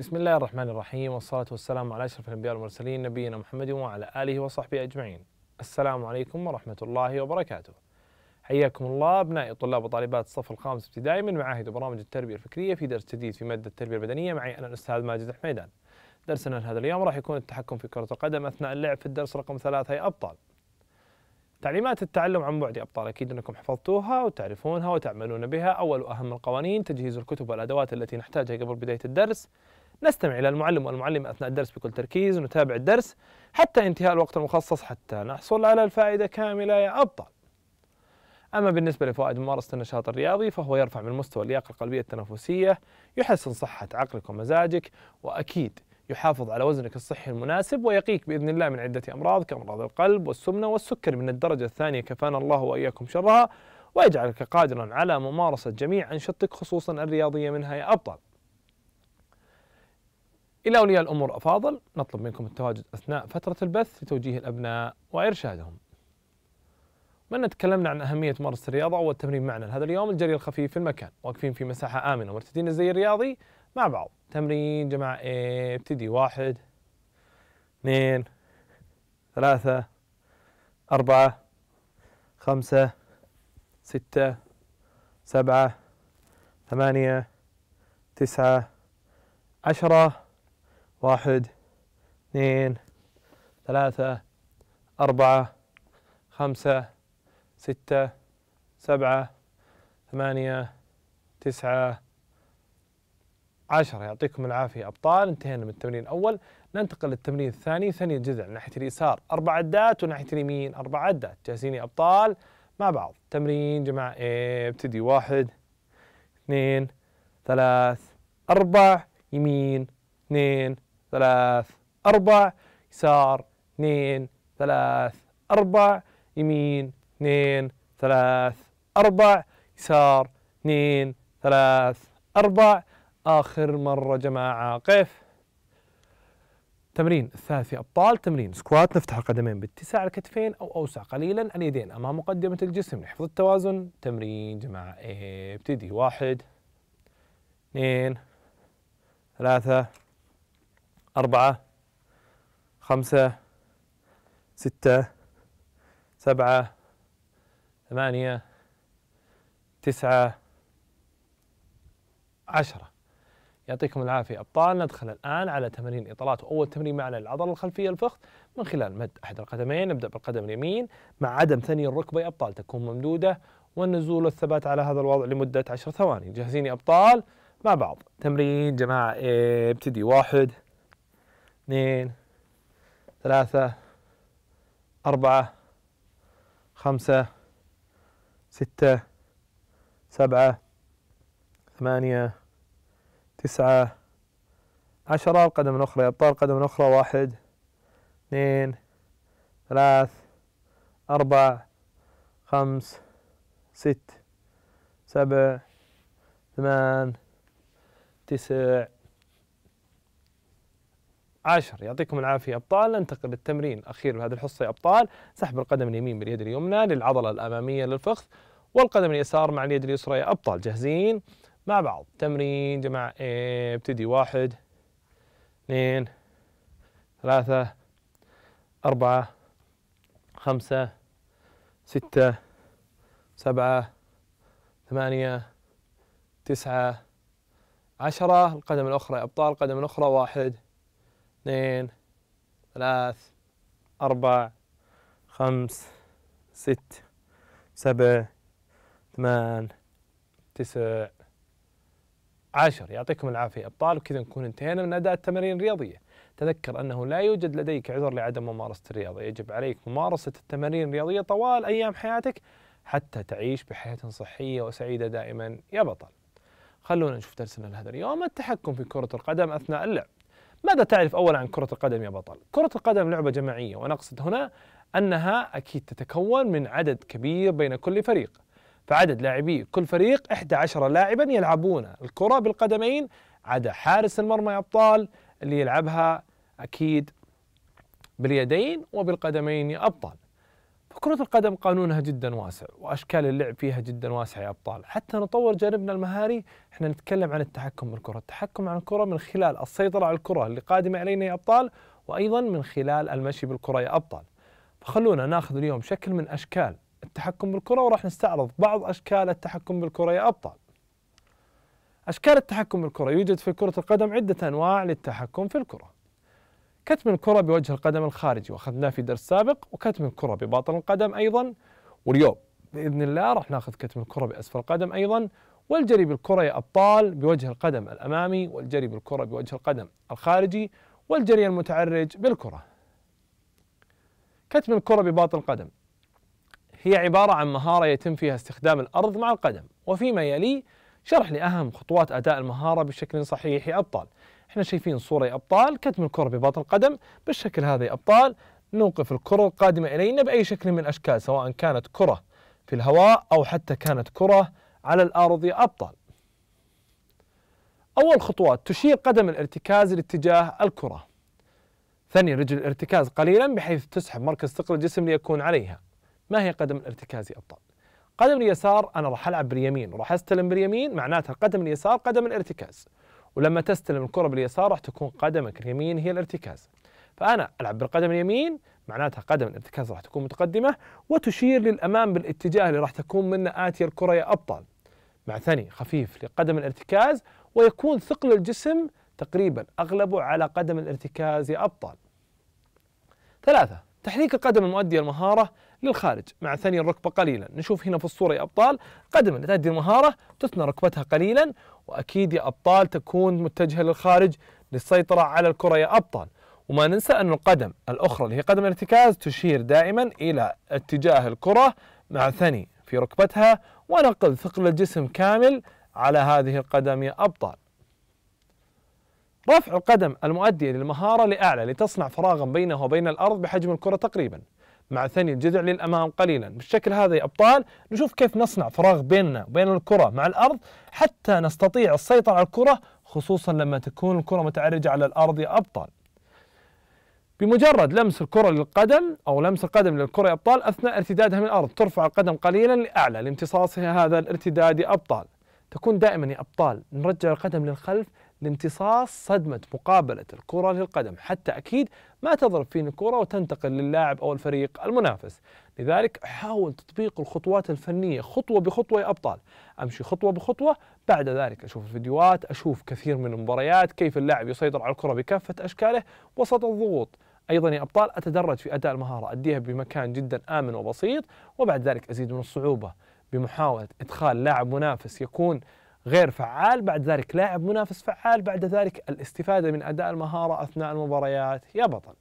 بسم الله الرحمن الرحيم والصلاة والسلام على أشرف الأنبياء والمرسلين نبينا محمد وعلى آله وصحبه أجمعين السلام عليكم ورحمة الله وبركاته حياكم الله أبنائي طلاب وطالبات الصف الخامس ابتدائي من معاهد وبرامج التربية الفكرية في درس جديد في مادة التربية البدنية معي أنا الأستاذ ماجد الحميدان درسنا لهذا اليوم راح يكون التحكم في كرة القدم أثناء اللعب في الدرس رقم ثلاثة يا أبطال تعليمات التعلم عن بعد يا أبطال أكيد أنكم حفظتوها وتعرفونها وتعملون بها أول وأهم القوانين تجهيز الكتب والأدوات التي نحتاجها قبل بداية الدرس نستمع إلى المعلم والمعلمة أثناء الدرس بكل تركيز ونتابع الدرس حتى انتهاء الوقت المخصص حتى نحصل على الفائدة كاملة يا أبطال أما بالنسبة لفوائد ممارسة النشاط الرياضي فهو يرفع من مستوى اللياقة القلبية التنفسية يحسن صحة عقلك ومزاجك وأكيد يحافظ على وزنك الصحي المناسب ويقيك بإذن الله من عدة أمراض كأمراض القلب والسمنة والسكر من الدرجة الثانية كفانا الله وإياكم شرها ويجعلك قادرا على ممارسة جميع أنشطتك خصوصا الرياضية منها يا أبطال إلى أولياء الأمور أفاضل نطلب منكم التواجد أثناء فترة البث لتوجيه الأبناء وإرشادهم من تكلمنا عن أهمية ممارسة الرياضة والتمرين معنا هذا اليوم الجري الخفيف في المكان واقفين في مساحة آمنة ومرتدين الزي الرياضي مع بعض تمرين جماعة ابتدي واحد اثنين ثلاثة أربعة خمسة ستة سبعة ثمانية تسعة عشرة واحد اثنين ثلاثة أربعة خمسة ستة سبعة ثمانية تسعة عشرة يعطيكم العافية أبطال انتهينا من التمرين الأول ننتقل للتمرين الثاني ثاني الجزء من ناحية اليسار أربع عدات وناحية اليمين أربع عدات جاهزين يا أبطال مع بعض تمرين جماعة ابتدي واحد اثنين ثلاث أربع يمين اثنين ثلاث أربع يسار اثنين ثلاث أربع يمين اثنين ثلاث أربع يسار اثنين ثلاث أربع آخر مرة جماعة قف تمرين الثالث يا أبطال تمرين سكوات نفتح القدمين باتساع الكتفين أو أوسع قليلا اليدين أمام مقدمة الجسم لحفظ التوازن تمرين جماعة إيه، ابتدي واحد اثنين ثلاثة أربعة خمسة ستة سبعة ثمانية تسعة عشرة يعطيكم العافية أبطال ندخل الآن على تمارين إطالات وأول تمرين معنا للعضلة الخلفية الفخذ من خلال مد أحد القدمين نبدأ بالقدم اليمين مع عدم ثني الركبة يا أبطال تكون ممدودة والنزول والثبات على هذا الوضع لمدة عشر ثواني جاهزين يا أبطال مع بعض تمرين جماعة إيه، ابتدي واحد اثنين ثلاثة أربعة خمسة ستة سبعة ثمانية تسعة عشرة القدم الأخرى أبطال القدم الأخرى واحد اثنين ثلاث أربع خمس ست سبع ثمان تسع عشر يعطيكم العافية أبطال ننتقل للتمرين الأخير بهذه الحصة يا أبطال سحب القدم اليمين باليد اليمنى للعضلة الأمامية للفخذ والقدم اليسار مع اليد اليسرى يا أبطال جاهزين مع بعض تمرين جماعة إيه، ابتدي واحد اثنين ثلاثة أربعة خمسة ستة سبعة ثمانية تسعة عشرة القدم الأخرى يا أبطال القدم الأخرى واحد اثنين ثلاث أربع خمس ست سبع ثمان تسع عشر يعطيكم العافية أبطال وكذا نكون انتهينا من أداء التمارين الرياضية تذكر أنه لا يوجد لديك عذر لعدم ممارسة الرياضة يجب عليك ممارسة التمارين الرياضية طوال أيام حياتك حتى تعيش بحياة صحية وسعيدة دائما يا بطل خلونا نشوف درسنا لهذا اليوم التحكم في كرة القدم أثناء اللعب ماذا تعرف أولا عن كرة القدم يا بطل؟ كرة القدم لعبة جماعية وأنا أقصد هنا أنها أكيد تتكون من عدد كبير بين كل فريق فعدد لاعبي كل فريق 11 لاعبا يلعبون الكرة بالقدمين عدا حارس المرمى يا أبطال اللي يلعبها أكيد باليدين وبالقدمين يا أبطال فكرة القدم قانونها جدا واسع وأشكال اللعب فيها جدا واسعة يا أبطال حتى نطور جانبنا المهاري احنا نتكلم عن التحكم بالكرة التحكم عن الكرة من خلال السيطرة على الكرة اللي قادمة علينا يا أبطال وأيضا من خلال المشي بالكرة يا أبطال فخلونا ناخذ اليوم شكل من أشكال التحكم بالكرة وراح نستعرض بعض أشكال التحكم بالكرة يا أبطال أشكال التحكم بالكرة يوجد في كرة القدم عدة أنواع للتحكم في الكرة كتم الكرة بوجه القدم الخارجي واخذناه في درس سابق وكتم الكرة بباطن القدم أيضا واليوم بإذن الله راح ناخذ كتم الكرة بأسفل القدم أيضا والجري بالكرة يا أبطال بوجه القدم الأمامي والجري بالكرة بوجه القدم الخارجي والجري المتعرج بالكرة كتم الكرة بباطن القدم هي عبارة عن مهارة يتم فيها استخدام الأرض مع القدم وفيما يلي شرح لأهم خطوات أداء المهارة بشكل صحيح يا أبطال احنا شايفين صورة يا أبطال كتم الكرة بباطن القدم بالشكل هذا يا أبطال نوقف الكرة القادمة إلينا بأي شكل من الأشكال سواء كانت كرة في الهواء أو حتى كانت كرة على الأرض يا أبطال أول خطوات تشير قدم الارتكاز لاتجاه الكرة ثاني رجل الارتكاز قليلا بحيث تسحب مركز ثقل الجسم ليكون عليها ما هي قدم الارتكاز يا أبطال قدم اليسار انا راح العب باليمين وراح استلم باليمين معناتها قدم اليسار قدم الارتكاز ولما تستلم الكره باليسار راح تكون قدمك اليمين هي الارتكاز فانا العب بالقدم اليمين معناتها قدم الارتكاز راح تكون متقدمه وتشير للامام بالاتجاه اللي راح تكون منه اتيه الكره يا ابطال مع ثني خفيف لقدم الارتكاز ويكون ثقل الجسم تقريبا اغلبه على قدم الارتكاز يا ابطال ثلاثه تحريك القدم المؤدي المهاره للخارج مع ثاني الركبة قليلا نشوف هنا في الصورة يا أبطال قدم تأدي المهارة تثنى ركبتها قليلا وأكيد يا أبطال تكون متجهة للخارج للسيطرة على الكرة يا أبطال وما ننسى أن القدم الأخرى اللي هي قدم الارتكاز تشير دائما إلى اتجاه الكرة مع ثني في ركبتها ونقل ثقل الجسم كامل على هذه القدم يا أبطال رفع القدم المؤدية للمهارة لأعلى لتصنع فراغا بينه وبين الأرض بحجم الكرة تقريبا مع ثني الجذع للامام قليلا بالشكل هذا يا ابطال نشوف كيف نصنع فراغ بيننا وبين الكره مع الارض حتى نستطيع السيطره على الكره خصوصا لما تكون الكره متعرجه على الارض يا ابطال بمجرد لمس الكرة للقدم أو لمس القدم للكرة يا أبطال أثناء ارتدادها من الأرض ترفع القدم قليلا لأعلى لامتصاصها هذا الارتداد يا أبطال تكون دائما يا أبطال نرجع القدم للخلف لامتصاص صدمة مقابلة الكرة للقدم حتى أكيد ما تضرب فيني الكرة وتنتقل للاعب أو الفريق المنافس لذلك حاول تطبيق الخطوات الفنية خطوة بخطوة يا أبطال أمشي خطوة بخطوة بعد ذلك أشوف الفيديوهات أشوف كثير من المباريات كيف اللاعب يسيطر على الكرة بكافة أشكاله وسط الضغوط ايضا يا ابطال اتدرج في اداء المهاره اديها بمكان جدا امن وبسيط وبعد ذلك ازيد من الصعوبه بمحاوله ادخال لاعب منافس يكون غير فعال بعد ذلك لاعب منافس فعال بعد ذلك الاستفادة من أداء المهارة أثناء المباريات يا بطل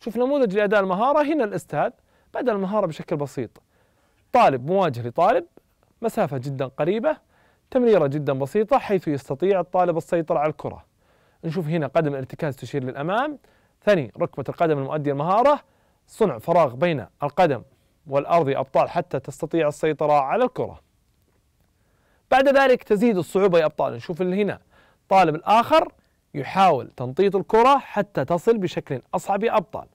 شوف نموذج لأداء المهارة هنا الأستاذ بدأ المهارة بشكل بسيط طالب مواجه لطالب مسافة جدا قريبة تمريرة جدا بسيطة حيث يستطيع الطالب السيطرة على الكرة نشوف هنا قدم الارتكاز تشير للأمام ثاني ركبة القدم المؤدية المهارة صنع فراغ بين القدم والأرض أبطال حتى تستطيع السيطرة على الكرة بعد ذلك تزيد الصعوبة يا أبطال نشوف اللي هنا طالب الآخر يحاول تنطيط الكرة حتى تصل بشكل أصعب يا أبطال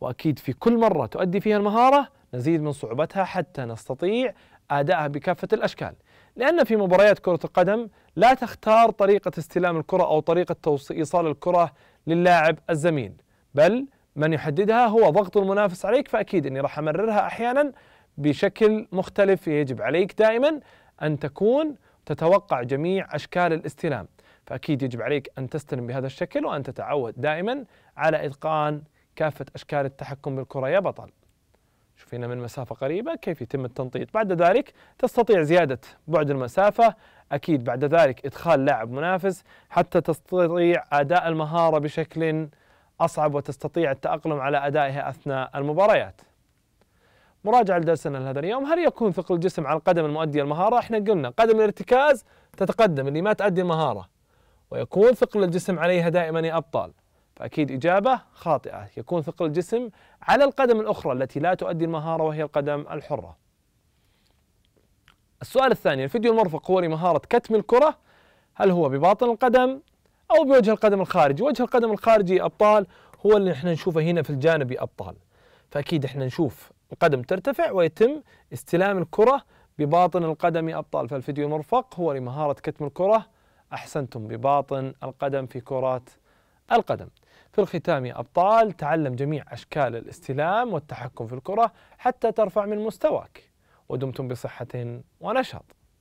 وأكيد في كل مرة تؤدي فيها المهارة نزيد من صعوبتها حتى نستطيع أدائها بكافة الأشكال لأن في مباريات كرة القدم لا تختار طريقة استلام الكرة أو طريقة إيصال الكرة للاعب الزميل بل من يحددها هو ضغط المنافس عليك فأكيد أني راح أمررها أحيانا بشكل مختلف يجب عليك دائما أن تكون تتوقع جميع أشكال الاستلام فأكيد يجب عليك أن تستلم بهذا الشكل وأن تتعود دائما على إتقان كافة أشكال التحكم بالكرة يا بطل شوف هنا من مسافة قريبة كيف يتم التنطيط بعد ذلك تستطيع زيادة بعد المسافة أكيد بعد ذلك إدخال لاعب منافس حتى تستطيع أداء المهارة بشكل أصعب وتستطيع التأقلم على أدائها أثناء المباريات مراجعة لدرسنا لهذا اليوم هل يكون ثقل الجسم على القدم المؤدية المهارة احنا قلنا قدم الارتكاز تتقدم اللي ما تؤدي المهاره ويكون ثقل الجسم عليها دائما يا أبطال فأكيد إجابة خاطئة يكون ثقل الجسم على القدم الأخرى التي لا تؤدي المهارة وهي القدم الحرة السؤال الثاني الفيديو المرفق هو لمهارة كتم الكرة هل هو بباطن القدم أو بوجه القدم الخارجي وجه القدم الخارجي أبطال هو اللي احنا نشوفه هنا في الجانب أبطال فأكيد احنا نشوف القدم ترتفع ويتم استلام الكرة بباطن القدم أبطال فالفيديو مرفق هو لمهارة كتم الكرة أحسنتم بباطن القدم في كرة القدم في الختام يا أبطال تعلم جميع أشكال الاستلام والتحكم في الكرة حتى ترفع من مستواك ودمتم بصحة ونشاط